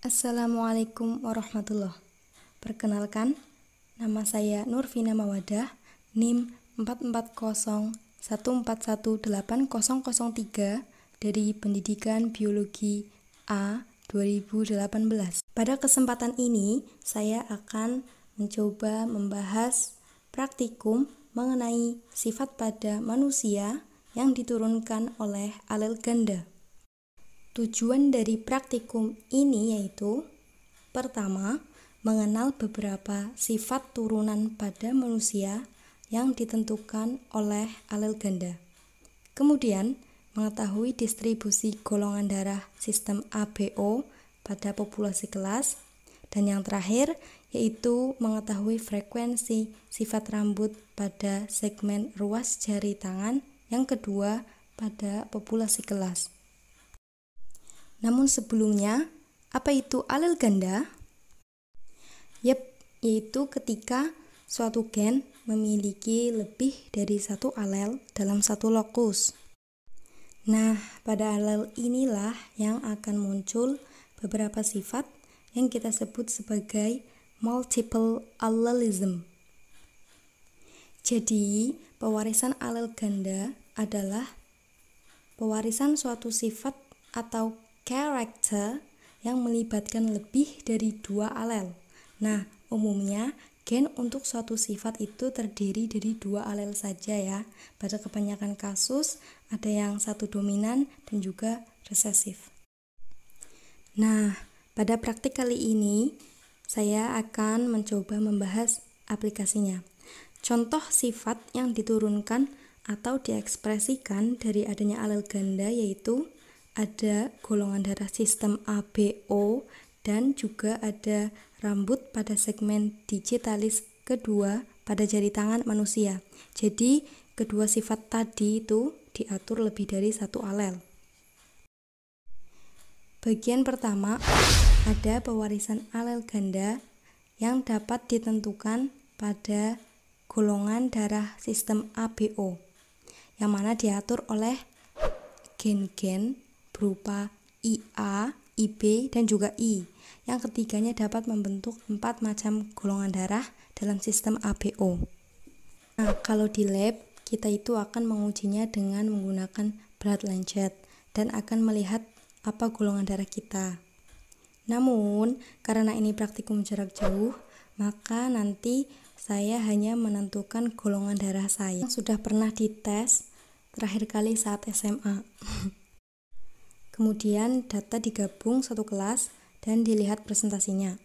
Assalamualaikum warahmatullahi Perkenalkan, nama saya Nurvina Mawadah, NIM 440-1418003 dari Pendidikan Biologi A 2018. Pada kesempatan ini, saya akan mencoba membahas praktikum mengenai sifat pada manusia yang diturunkan oleh alel ganda. Tujuan dari praktikum ini yaitu pertama, mengenal beberapa sifat turunan pada manusia yang ditentukan oleh alel ganda. Kemudian, mengetahui distribusi golongan darah sistem ABO pada populasi kelas. Dan yang terakhir, yaitu mengetahui frekuensi sifat rambut pada segmen ruas jari tangan yang kedua pada populasi kelas. Namun sebelumnya, apa itu alel ganda? Yep, yaitu ketika suatu gen memiliki lebih dari satu alel dalam satu lokus. Nah, pada alel inilah yang akan muncul beberapa sifat yang kita sebut sebagai multiple allelism. Jadi, pewarisan alel ganda adalah pewarisan suatu sifat atau character yang melibatkan lebih dari dua alel. Nah, umumnya gen untuk suatu sifat itu terdiri dari dua alel saja ya. Pada kebanyakan kasus ada yang satu dominan dan juga resesif. Nah, pada praktik kali ini saya akan mencoba membahas aplikasinya. Contoh sifat yang diturunkan atau diekspresikan dari adanya alel ganda yaitu ada golongan darah sistem ABO dan juga ada rambut pada segmen digitalis kedua pada jari tangan manusia. Jadi, kedua sifat tadi itu diatur lebih dari satu alel. Bagian pertama ada pewarisan alel ganda yang dapat ditentukan pada golongan darah sistem ABO yang mana diatur oleh gen-gen berupa IA, IB, dan juga I. Yang ketiganya dapat membentuk empat macam golongan darah dalam sistem ABO. Nah, kalau di lab, kita itu akan mengujinya dengan menggunakan blood lancet dan akan melihat apa golongan darah kita. Namun, karena ini praktikum jarak jauh, maka nanti saya hanya menentukan golongan darah saya yang sudah pernah dites terakhir kali saat SMA. Kemudian data digabung satu kelas dan dilihat presentasinya.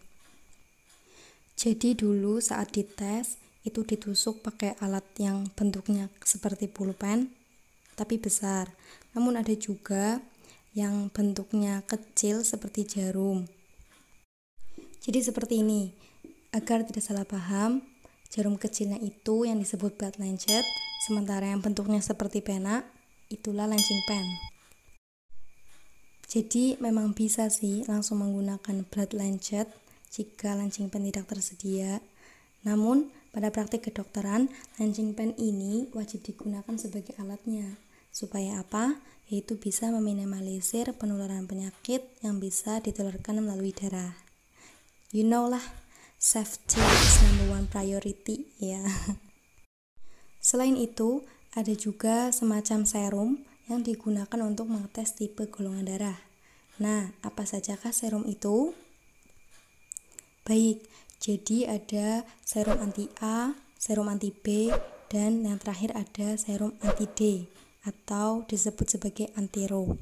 Jadi dulu saat dites itu ditusuk pakai alat yang bentuknya seperti pulpen tapi besar. Namun ada juga yang bentuknya kecil seperti jarum. Jadi seperti ini. Agar tidak salah paham, jarum kecilnya itu yang disebut blood lancet, sementara yang bentuknya seperti pena itulah lancing pen. Jadi memang bisa sih langsung menggunakan blood lancet jika lancing pen tidak tersedia. Namun, pada praktik kedokteran, lancing pen ini wajib digunakan sebagai alatnya. Supaya apa? Yaitu bisa meminimalisir penularan penyakit yang bisa ditularkan melalui darah. You know lah, safety is number one priority ya. Selain itu, ada juga semacam serum yang digunakan untuk mengetes tipe golongan darah. Nah, apa sajakah serum itu? Baik, jadi ada serum anti A, serum anti B, dan yang terakhir ada serum anti D atau disebut sebagai antiro.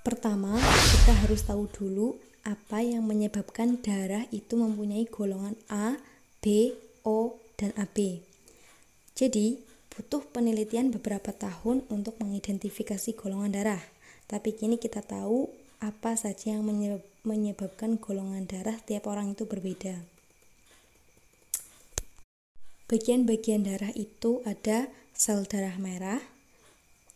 Pertama, kita harus tahu dulu apa yang menyebabkan darah itu mempunyai golongan A, B, O, dan AB. Jadi, butuh penelitian beberapa tahun untuk mengidentifikasi golongan darah. Tapi kini kita tahu apa saja yang menyebabkan golongan darah tiap orang itu berbeda. Bagian-bagian darah itu ada sel darah merah,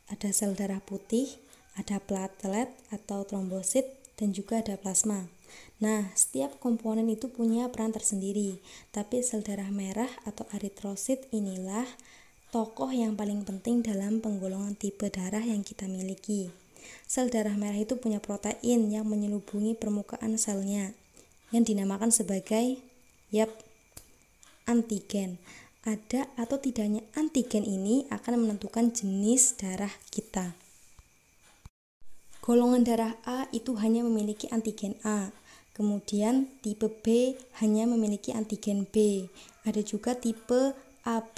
ada sel darah putih, ada platelet atau trombosit, dan juga ada plasma. Nah, setiap komponen itu punya peran tersendiri, tapi sel darah merah atau eritrosit inilah tokoh yang paling penting dalam penggolongan tipe darah yang kita miliki. Sel darah merah itu punya protein yang menyelubungi permukaan selnya yang dinamakan sebagai yap antigen. Ada atau tidaknya antigen ini akan menentukan jenis darah kita. Golongan darah A itu hanya memiliki antigen A, Kemudian tipe B hanya memiliki antigen B. Ada juga tipe AB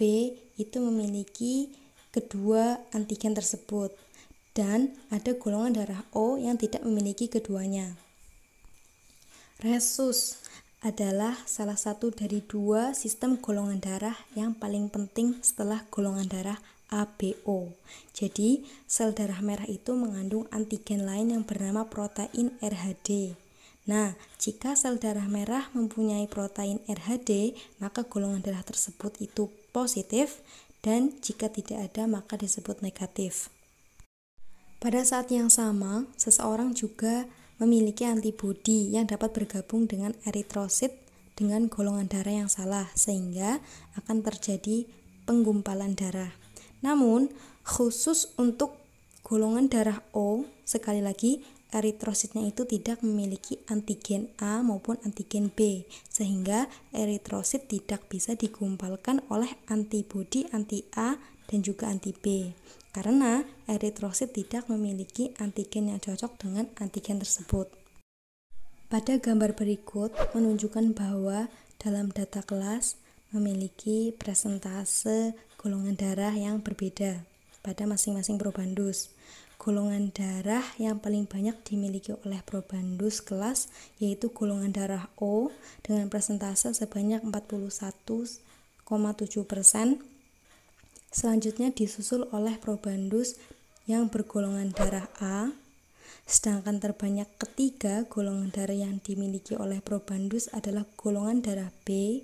itu memiliki kedua antigen tersebut dan ada golongan darah O yang tidak memiliki keduanya. Resus adalah salah satu dari dua sistem golongan darah yang paling penting setelah golongan darah ABO. Jadi, sel darah merah itu mengandung antigen lain yang bernama protein RHD. Nah, jika sel darah merah mempunyai protein RHD, maka golongan darah tersebut itu positif dan jika tidak ada maka disebut negatif. Pada saat yang sama, seseorang juga memiliki antibodi yang dapat bergabung dengan eritrosit dengan golongan darah yang salah sehingga akan terjadi penggumpalan darah. Namun, khusus untuk golongan darah O, sekali lagi eritrositnya itu tidak memiliki antigen A maupun antigen B, sehingga eritrosit tidak bisa digumpalkan oleh antibodi anti A dan juga anti B. Karena eritrosit tidak memiliki antigen yang cocok dengan antigen tersebut. Pada gambar berikut menunjukkan bahwa dalam data kelas memiliki presentase golongan darah yang berbeda pada masing-masing probandus golongan darah yang paling banyak dimiliki oleh probandus kelas yaitu golongan darah O dengan persentase sebanyak 41,7%. Selanjutnya disusul oleh probandus yang bergolongan darah A Sedangkan terbanyak ketiga golongan darah yang dimiliki oleh probandus adalah golongan darah B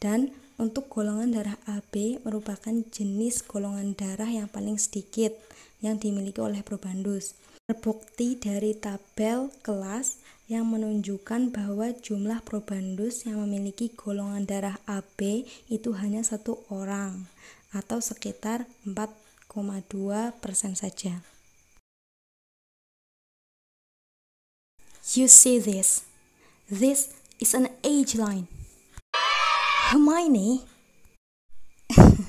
dan untuk golongan darah AB merupakan jenis golongan darah yang paling sedikit yang dimiliki oleh probandus. Terbukti dari tabel kelas yang menunjukkan bahwa jumlah probandus yang memiliki golongan darah AB itu hanya satu orang atau sekitar 4,2 saja. You see this? This is an age line. Hermione.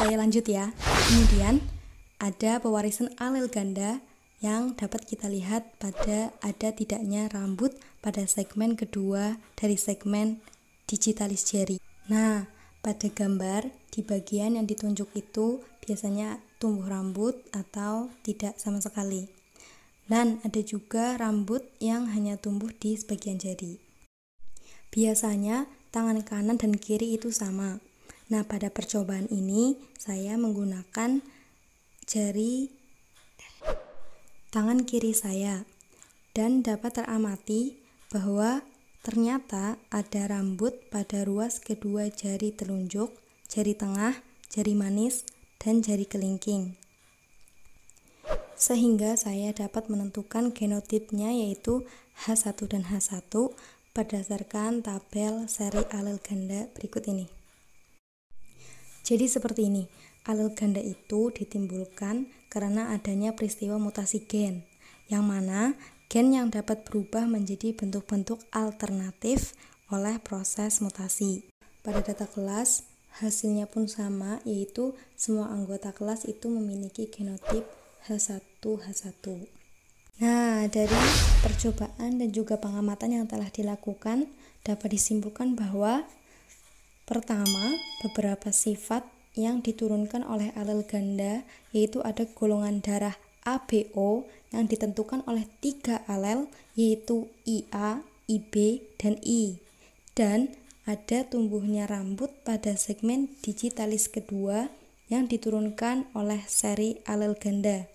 Saya lanjut ya. Kemudian ada pewarisan alel ganda yang dapat kita lihat pada ada tidaknya rambut pada segmen kedua dari segmen digitalis jari. Nah, pada gambar di bagian yang ditunjuk itu biasanya tumbuh rambut atau tidak sama sekali. Dan ada juga rambut yang hanya tumbuh di sebagian jari. Biasanya tangan kanan dan kiri itu sama. Nah, pada percobaan ini saya menggunakan jari tangan kiri saya dan dapat teramati bahwa ternyata ada rambut pada ruas kedua jari telunjuk, jari tengah, jari manis, dan jari kelingking. Sehingga saya dapat menentukan genotipnya yaitu H1 dan H1 berdasarkan tabel seri alel ganda berikut ini. Jadi seperti ini. Alur ganda itu ditimbulkan karena adanya peristiwa mutasi gen, yang mana gen yang dapat berubah menjadi bentuk-bentuk alternatif oleh proses mutasi. Pada data kelas, hasilnya pun sama, yaitu semua anggota kelas itu memiliki genotip H1, H1. Nah, dari percobaan dan juga pengamatan yang telah dilakukan, dapat disimpulkan bahwa pertama, beberapa sifat yang diturunkan oleh alel ganda yaitu ada golongan darah ABO yang ditentukan oleh tiga alel yaitu IA, IB, dan I. Dan ada tumbuhnya rambut pada segmen digitalis kedua yang diturunkan oleh seri alel ganda.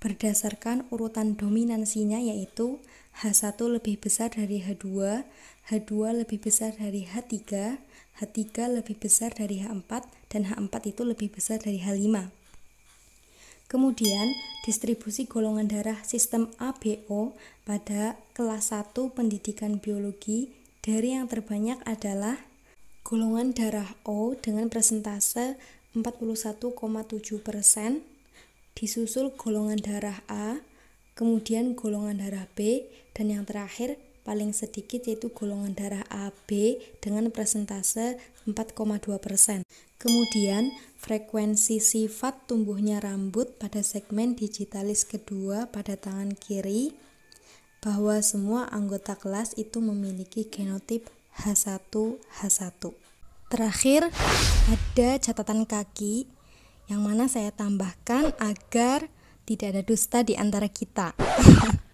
Berdasarkan urutan dominansinya yaitu H1 lebih besar dari H2, H2 lebih besar dari H3, H3 lebih besar dari H4 dan H4 itu lebih besar dari H5. Kemudian, distribusi golongan darah sistem ABO pada kelas 1 pendidikan biologi dari yang terbanyak adalah golongan darah O dengan persentase 41,7%, disusul golongan darah A, kemudian golongan darah B, dan yang terakhir paling sedikit yaitu golongan darah AB dengan persentase 4,2%. Kemudian, frekuensi sifat tumbuhnya rambut pada segmen digitalis kedua pada tangan kiri bahwa semua anggota kelas itu memiliki genotip H1 H1. Terakhir, ada catatan kaki yang mana saya tambahkan agar tidak ada dusta di antara kita.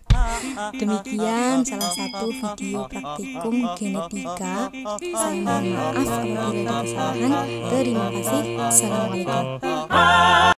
Demikian salah satu video praktikum genetika. Saya mohon maaf apabila ada kesalahan. Terima kasih. Assalamualaikum.